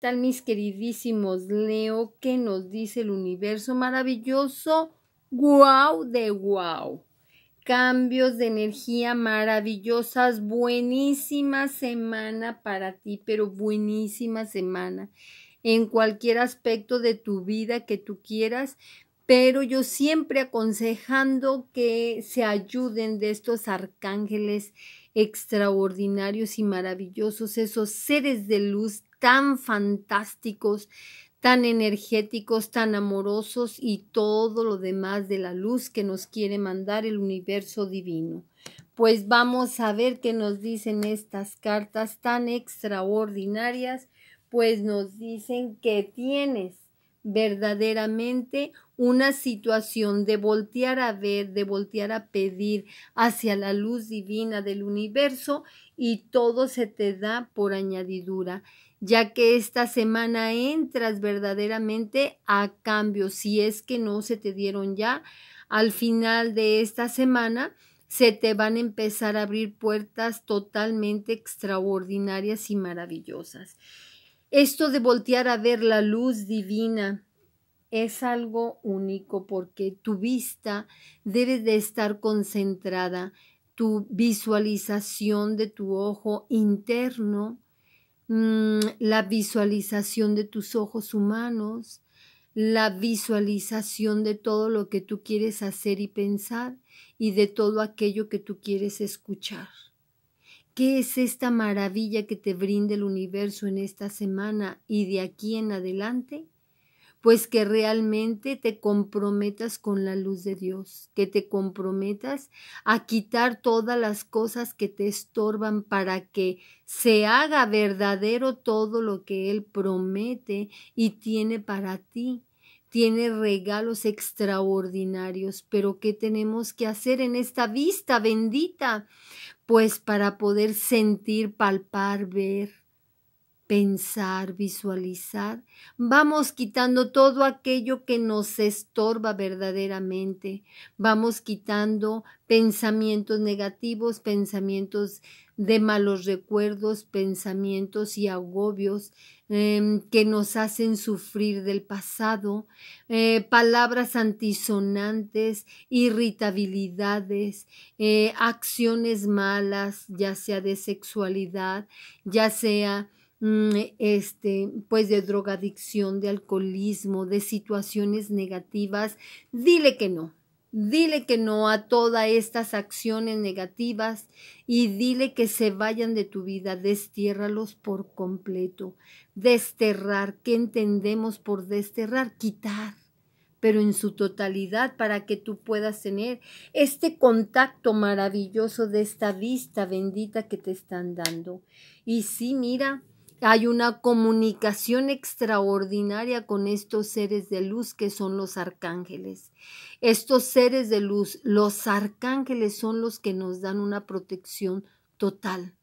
tal mis queridísimos Leo? ¿Qué nos dice el universo maravilloso? ¡Guau de guau! ¡Wow! Cambios de energía maravillosas, buenísima semana para ti, pero buenísima semana en cualquier aspecto de tu vida que tú quieras, pero yo siempre aconsejando que se ayuden de estos arcángeles extraordinarios y maravillosos, esos seres de luz tan fantásticos, tan energéticos, tan amorosos y todo lo demás de la luz que nos quiere mandar el universo divino. Pues vamos a ver qué nos dicen estas cartas tan extraordinarias, pues nos dicen que tienes verdaderamente una situación de voltear a ver, de voltear a pedir hacia la luz divina del universo y todo se te da por añadidura ya que esta semana entras verdaderamente a cambio, si es que no se te dieron ya, al final de esta semana se te van a empezar a abrir puertas totalmente extraordinarias y maravillosas. Esto de voltear a ver la luz divina es algo único porque tu vista debe de estar concentrada, tu visualización de tu ojo interno Mm, la visualización de tus ojos humanos, la visualización de todo lo que tú quieres hacer y pensar y de todo aquello que tú quieres escuchar. ¿Qué es esta maravilla que te brinda el universo en esta semana y de aquí en adelante? pues que realmente te comprometas con la luz de Dios, que te comprometas a quitar todas las cosas que te estorban para que se haga verdadero todo lo que Él promete y tiene para ti. Tiene regalos extraordinarios, pero ¿qué tenemos que hacer en esta vista bendita? Pues para poder sentir, palpar, ver pensar, visualizar. Vamos quitando todo aquello que nos estorba verdaderamente. Vamos quitando pensamientos negativos, pensamientos de malos recuerdos, pensamientos y agobios em, que nos hacen sufrir del pasado, eh, palabras antisonantes, irritabilidades, eh, acciones malas, ya sea de sexualidad, ya sea Mm, este, pues de drogadicción, de alcoholismo, de situaciones negativas, dile que no. Dile que no a todas estas acciones negativas y dile que se vayan de tu vida, destiérralos por completo. Desterrar, ¿qué entendemos por desterrar? Quitar, pero en su totalidad para que tú puedas tener este contacto maravilloso de esta vista bendita que te están dando. Y sí, mira, hay una comunicación extraordinaria con estos seres de luz que son los arcángeles. Estos seres de luz, los arcángeles son los que nos dan una protección total.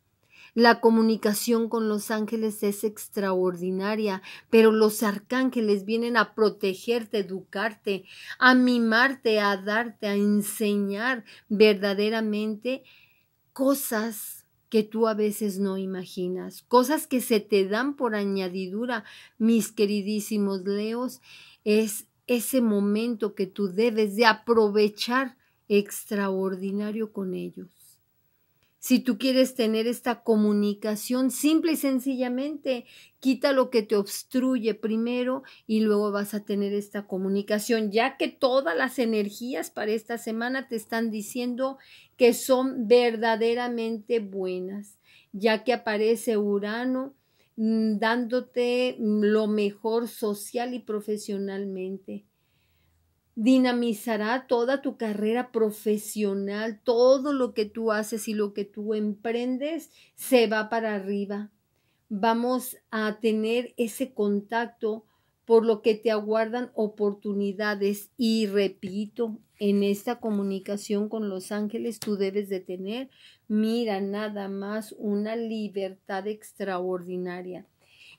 La comunicación con los ángeles es extraordinaria, pero los arcángeles vienen a protegerte, educarte, a mimarte, a darte, a enseñar verdaderamente cosas que tú a veces no imaginas, cosas que se te dan por añadidura, mis queridísimos leos, es ese momento que tú debes de aprovechar extraordinario con ellos. Si tú quieres tener esta comunicación, simple y sencillamente quita lo que te obstruye primero y luego vas a tener esta comunicación, ya que todas las energías para esta semana te están diciendo que son verdaderamente buenas, ya que aparece Urano mm, dándote mm, lo mejor social y profesionalmente dinamizará toda tu carrera profesional, todo lo que tú haces y lo que tú emprendes se va para arriba. Vamos a tener ese contacto por lo que te aguardan oportunidades y repito, en esta comunicación con los ángeles tú debes de tener, mira, nada más una libertad extraordinaria.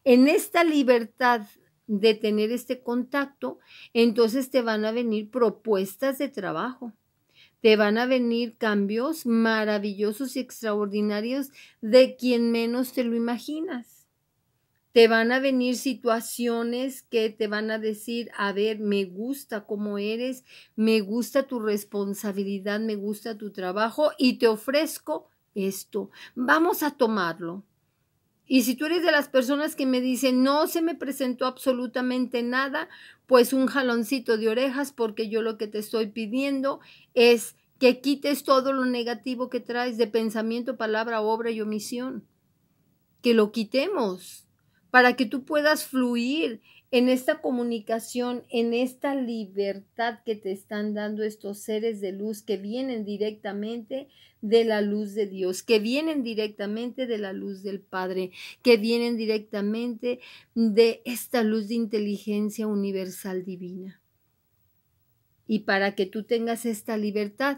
En esta libertad de tener este contacto, entonces te van a venir propuestas de trabajo, te van a venir cambios maravillosos y extraordinarios de quien menos te lo imaginas. Te van a venir situaciones que te van a decir, a ver, me gusta cómo eres, me gusta tu responsabilidad, me gusta tu trabajo y te ofrezco esto. Vamos a tomarlo y si tú eres de las personas que me dicen, no se me presentó absolutamente nada, pues un jaloncito de orejas, porque yo lo que te estoy pidiendo es que quites todo lo negativo que traes de pensamiento, palabra, obra y omisión. Que lo quitemos para que tú puedas fluir en esta comunicación, en esta libertad que te están dando estos seres de luz que vienen directamente de la luz de Dios, que vienen directamente de la luz del Padre, que vienen directamente de esta luz de inteligencia universal divina. Y para que tú tengas esta libertad,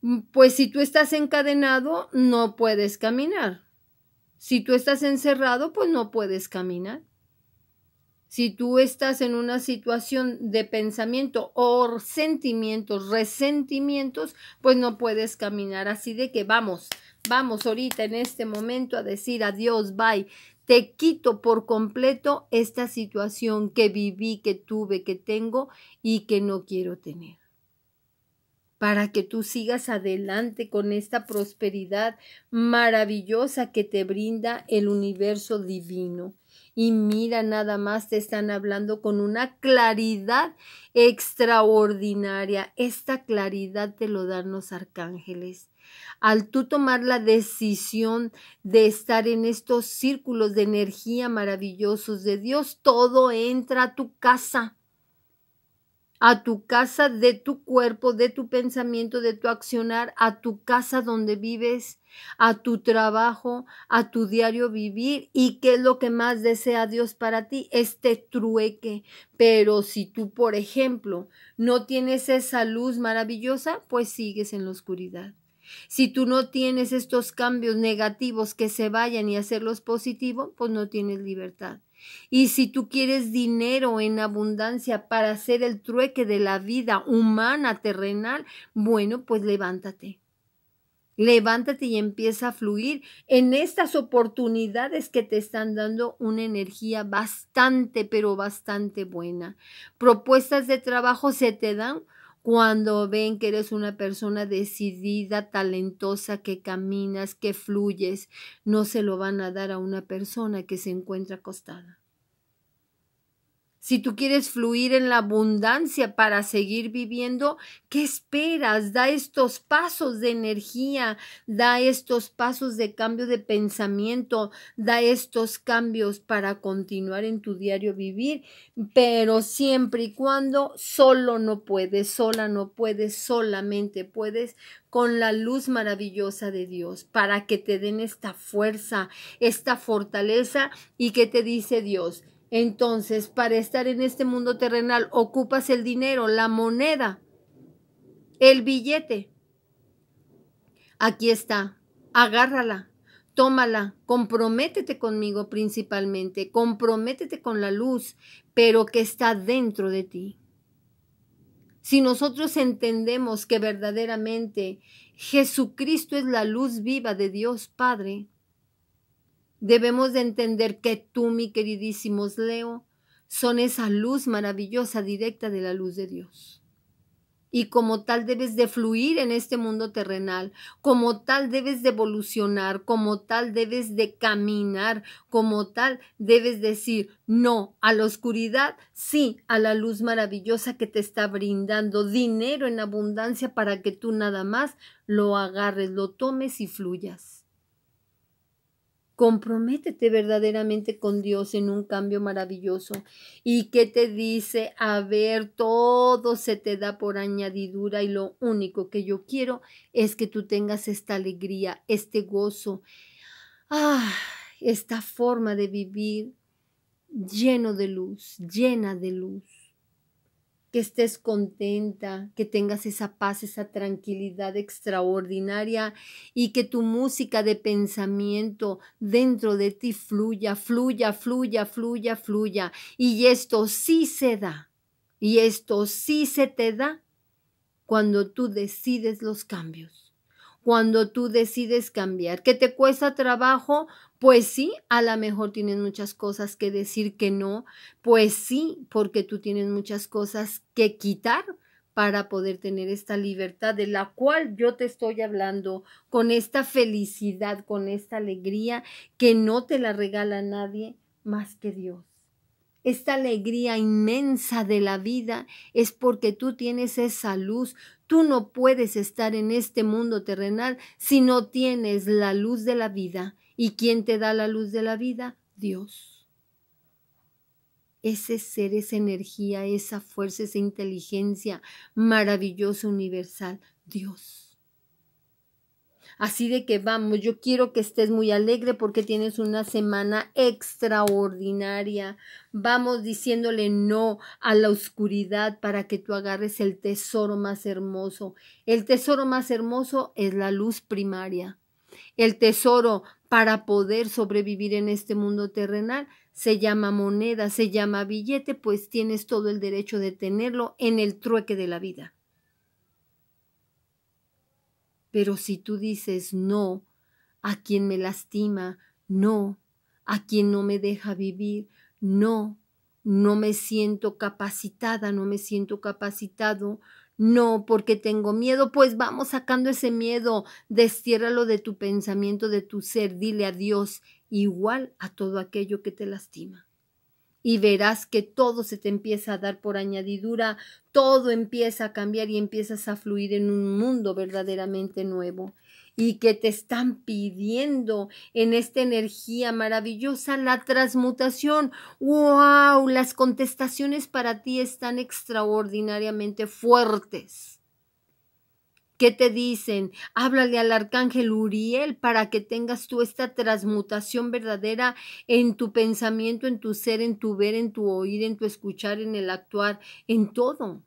mm, pues si tú estás encadenado, no puedes caminar. Si tú estás encerrado, pues no puedes caminar. Si tú estás en una situación de pensamiento o sentimientos, resentimientos, pues no puedes caminar así de que vamos, vamos ahorita en este momento a decir adiós, bye. Te quito por completo esta situación que viví, que tuve, que tengo y que no quiero tener para que tú sigas adelante con esta prosperidad maravillosa que te brinda el universo divino. Y mira, nada más te están hablando con una claridad extraordinaria. Esta claridad te lo dan los arcángeles. Al tú tomar la decisión de estar en estos círculos de energía maravillosos de Dios, todo entra a tu casa a tu casa de tu cuerpo, de tu pensamiento, de tu accionar, a tu casa donde vives, a tu trabajo, a tu diario vivir y qué es lo que más desea Dios para ti, este trueque. Pero si tú, por ejemplo, no tienes esa luz maravillosa, pues sigues en la oscuridad. Si tú no tienes estos cambios negativos que se vayan y hacerlos positivos, pues no tienes libertad. Y si tú quieres dinero en abundancia para hacer el trueque de la vida humana, terrenal, bueno, pues levántate. Levántate y empieza a fluir en estas oportunidades que te están dando una energía bastante, pero bastante buena. Propuestas de trabajo se te dan cuando ven que eres una persona decidida, talentosa, que caminas, que fluyes, no se lo van a dar a una persona que se encuentra acostada. Si tú quieres fluir en la abundancia para seguir viviendo, ¿qué esperas? Da estos pasos de energía, da estos pasos de cambio de pensamiento, da estos cambios para continuar en tu diario vivir, pero siempre y cuando solo no puedes, sola no puedes, solamente puedes con la luz maravillosa de Dios, para que te den esta fuerza, esta fortaleza y que te dice Dios, entonces, para estar en este mundo terrenal, ocupas el dinero, la moneda, el billete. Aquí está, agárrala, tómala, comprométete conmigo principalmente, comprométete con la luz, pero que está dentro de ti. Si nosotros entendemos que verdaderamente Jesucristo es la luz viva de Dios Padre, Debemos de entender que tú, mi queridísimos Leo, son esa luz maravillosa directa de la luz de Dios. Y como tal debes de fluir en este mundo terrenal, como tal debes de evolucionar, como tal debes de caminar, como tal debes decir no a la oscuridad, sí a la luz maravillosa que te está brindando dinero en abundancia para que tú nada más lo agarres, lo tomes y fluyas. Comprométete verdaderamente con Dios en un cambio maravilloso. ¿Y que te dice? A ver, todo se te da por añadidura y lo único que yo quiero es que tú tengas esta alegría, este gozo, ah, esta forma de vivir lleno de luz, llena de luz que estés contenta, que tengas esa paz, esa tranquilidad extraordinaria y que tu música de pensamiento dentro de ti fluya, fluya, fluya, fluya, fluya. Y esto sí se da, y esto sí se te da cuando tú decides los cambios, cuando tú decides cambiar. ¿Que te cuesta trabajo? Pues sí, a lo mejor tienes muchas cosas que decir que no, pues sí, porque tú tienes muchas cosas que quitar para poder tener esta libertad de la cual yo te estoy hablando, con esta felicidad, con esta alegría que no te la regala nadie más que Dios. Esta alegría inmensa de la vida es porque tú tienes esa luz. Tú no puedes estar en este mundo terrenal si no tienes la luz de la vida ¿Y quién te da la luz de la vida? Dios. Ese ser, esa energía, esa fuerza, esa inteligencia maravillosa, universal, Dios. Así de que vamos, yo quiero que estés muy alegre porque tienes una semana extraordinaria. Vamos diciéndole no a la oscuridad para que tú agarres el tesoro más hermoso. El tesoro más hermoso es la luz primaria. El tesoro para poder sobrevivir en este mundo terrenal. Se llama moneda, se llama billete, pues tienes todo el derecho de tenerlo en el trueque de la vida. Pero si tú dices no a quien me lastima, no a quien no me deja vivir, no, no me siento capacitada, no me siento capacitado, no, porque tengo miedo, pues vamos sacando ese miedo, destiérralo de tu pensamiento, de tu ser, dile a Dios igual a todo aquello que te lastima. Y verás que todo se te empieza a dar por añadidura, todo empieza a cambiar y empiezas a fluir en un mundo verdaderamente nuevo y que te están pidiendo en esta energía maravillosa la transmutación. ¡Wow! Las contestaciones para ti están extraordinariamente fuertes. ¿Qué te dicen? Háblale al arcángel Uriel para que tengas tú esta transmutación verdadera en tu pensamiento, en tu ser, en tu ver, en tu oír, en tu escuchar, en el actuar, en todo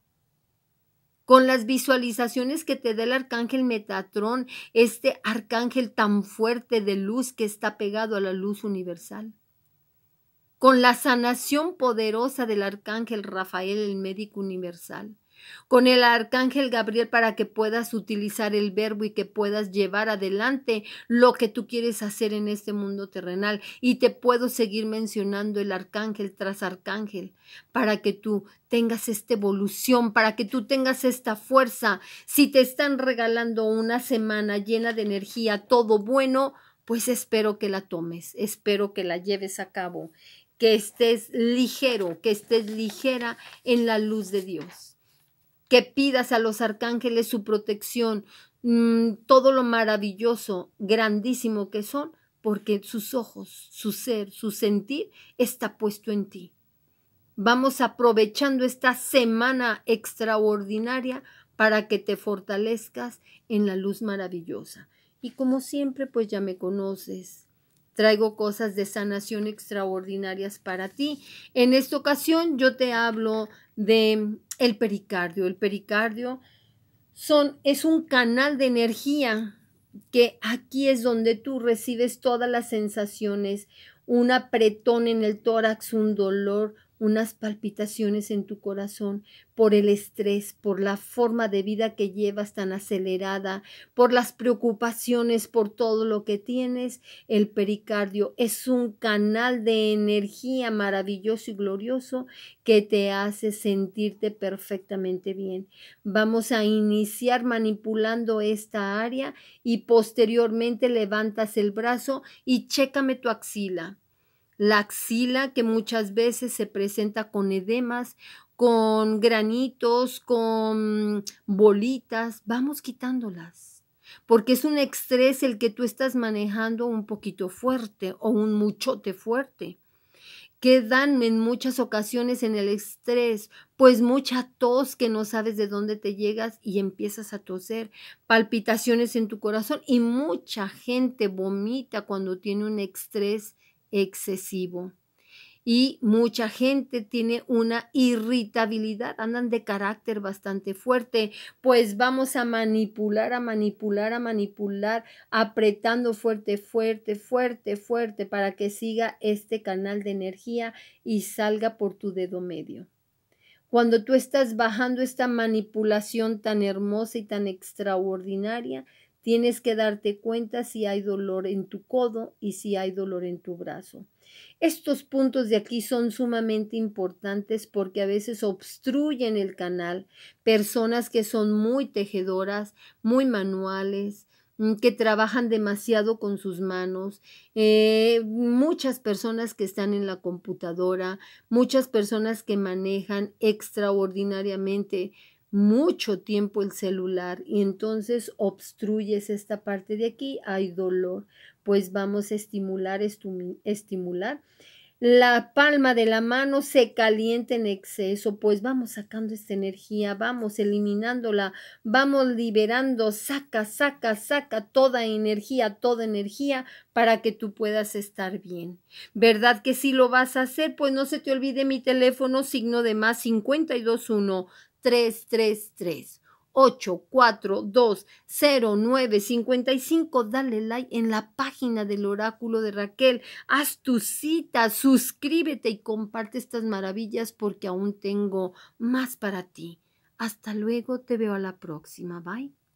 con las visualizaciones que te da el arcángel Metatrón, este arcángel tan fuerte de luz que está pegado a la luz universal. Con la sanación poderosa del arcángel Rafael, el médico universal con el arcángel Gabriel para que puedas utilizar el verbo y que puedas llevar adelante lo que tú quieres hacer en este mundo terrenal. Y te puedo seguir mencionando el arcángel tras arcángel para que tú tengas esta evolución, para que tú tengas esta fuerza. Si te están regalando una semana llena de energía, todo bueno, pues espero que la tomes, espero que la lleves a cabo, que estés ligero, que estés ligera en la luz de Dios que pidas a los arcángeles su protección, mm, todo lo maravilloso, grandísimo que son, porque sus ojos, su ser, su sentir está puesto en ti. Vamos aprovechando esta semana extraordinaria para que te fortalezcas en la luz maravillosa. Y como siempre, pues ya me conoces. Traigo cosas de sanación extraordinarias para ti. En esta ocasión yo te hablo de el pericardio. El pericardio son, es un canal de energía que aquí es donde tú recibes todas las sensaciones, un apretón en el tórax, un dolor, unas palpitaciones en tu corazón por el estrés, por la forma de vida que llevas tan acelerada, por las preocupaciones, por todo lo que tienes. El pericardio es un canal de energía maravilloso y glorioso que te hace sentirte perfectamente bien. Vamos a iniciar manipulando esta área y posteriormente levantas el brazo y chécame tu axila la axila que muchas veces se presenta con edemas, con granitos, con bolitas, vamos quitándolas. Porque es un estrés el que tú estás manejando un poquito fuerte o un muchote fuerte. Quedan en muchas ocasiones en el estrés, pues mucha tos que no sabes de dónde te llegas y empiezas a toser, palpitaciones en tu corazón y mucha gente vomita cuando tiene un estrés excesivo. Y mucha gente tiene una irritabilidad, andan de carácter bastante fuerte, pues vamos a manipular, a manipular, a manipular, apretando fuerte, fuerte, fuerte, fuerte, para que siga este canal de energía y salga por tu dedo medio cuando tú estás bajando esta manipulación tan hermosa y tan extraordinaria, Tienes que darte cuenta si hay dolor en tu codo y si hay dolor en tu brazo. Estos puntos de aquí son sumamente importantes porque a veces obstruyen el canal personas que son muy tejedoras, muy manuales, mm, que trabajan demasiado con sus manos, eh, muchas personas que están en la computadora, muchas personas que manejan extraordinariamente mucho tiempo el celular y entonces obstruyes esta parte de aquí, hay dolor, pues vamos a estimular, estimular. La palma de la mano se calienta en exceso, pues vamos sacando esta energía, vamos eliminándola, vamos liberando, saca, saca, saca toda energía, toda energía para que tú puedas estar bien. ¿Verdad que si lo vas a hacer? Pues no se te olvide mi teléfono signo de más 521 333 8420955. Dale like en la página del oráculo de Raquel. Haz tu cita, suscríbete y comparte estas maravillas porque aún tengo más para ti. Hasta luego, te veo a la próxima. Bye.